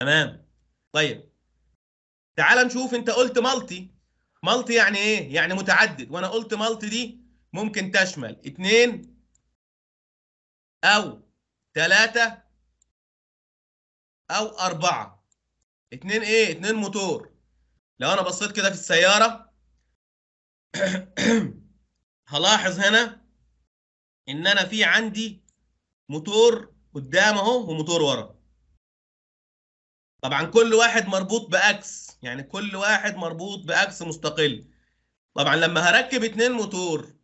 تمام طيب تعال نشوف انت قلت مالتي مالتي يعني ايه يعني متعدد وانا قلت مالتي دي ممكن تشمل اتنين او تلاتة او اربعة اتنين ايه اتنين موتور لو انا بصيت كده في السيارة هلاحظ هنا ان انا في عندي موتور قدام اهو وموتور ورا طبعا كل واحد مربوط باكس يعني كل واحد مربوط باكس مستقل طبعا لما هركب اتنين موتور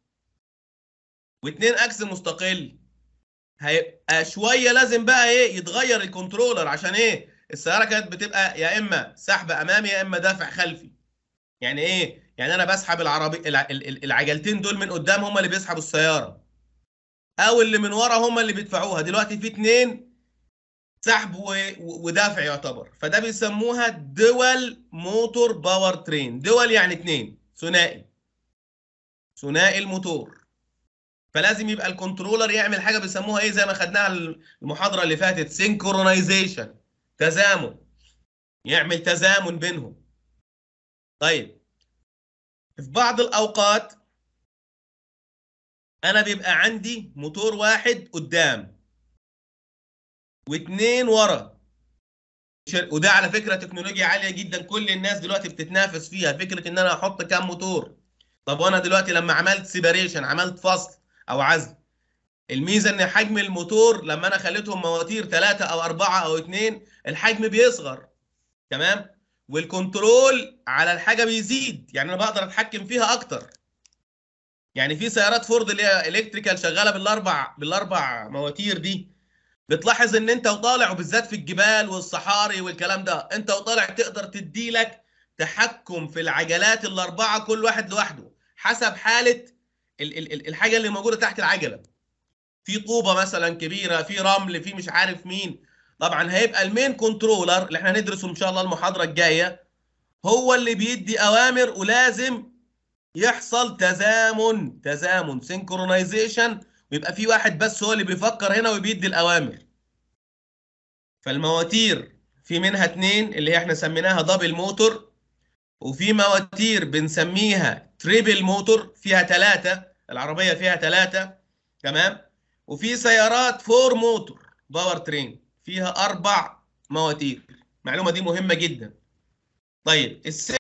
واتنين اكس مستقل هيبقى شويه لازم بقى ايه يتغير الكنترولر عشان ايه السياره كانت بتبقى يا اما سحب امامي يا اما دافع خلفي يعني ايه يعني انا بسحب العربي العجلتين دول من قدام هما اللي بيسحبوا السياره او اللي من ورا هما اللي بيدفعوها دلوقتي في اتنين سحب ودفع يعتبر فده بيسموها دول موتور باور ترين دول يعني اتنين ثنائي ثنائي الموتور فلازم يبقى الكنترولر يعمل حاجه بيسموها ايه زي ما خدناها المحاضره اللي فاتت سينكرونايزيشن تزامن يعمل تزامن بينهم طيب في بعض الاوقات انا بيبقى عندي موتور واحد قدام واثنين ورا وده على فكره تكنولوجيا عاليه جدا كل الناس دلوقتي بتتنافس فيها فكره ان انا احط كام موتور طب وانا دلوقتي لما عملت سيباريشن عملت فصل او عزل الميزه ان حجم الموتور لما انا خليتهم مواتير ثلاثه او اربعه او اثنين الحجم بيصغر تمام والكنترول على الحاجه بيزيد يعني انا بقدر اتحكم فيها اكتر يعني في سيارات فورد اللي هي الكتريكال شغاله بالاربع بالاربع مواتير دي بتلاحظ ان انت وطالع وبالذات في الجبال والصحاري والكلام ده انت وطالع تقدر تدي لك تحكم في العجلات الاربعه كل واحد لوحده حسب حاله ال ال الحاجه اللي موجوده تحت العجله في طوبه مثلا كبيره في رمل في مش عارف مين طبعا هيبقى المين كنترولر اللي احنا هندرسه ان شاء الله المحاضره الجايه هو اللي بيدي اوامر ولازم يحصل تزامن تزامن سينكرونايزيشن ويبقى في واحد بس هو اللي بيفكر هنا وبيدي الاوامر فالمواتير في منها اتنين اللي احنا سميناها دبل موتور وفي مواتير بنسميها تريبل موتور فيها ثلاثة العربية فيها ثلاثة تمام وفي سيارات فور موتور باور ترين فيها أربع مواتير المعلومة دي مهمة جدا طيب السعر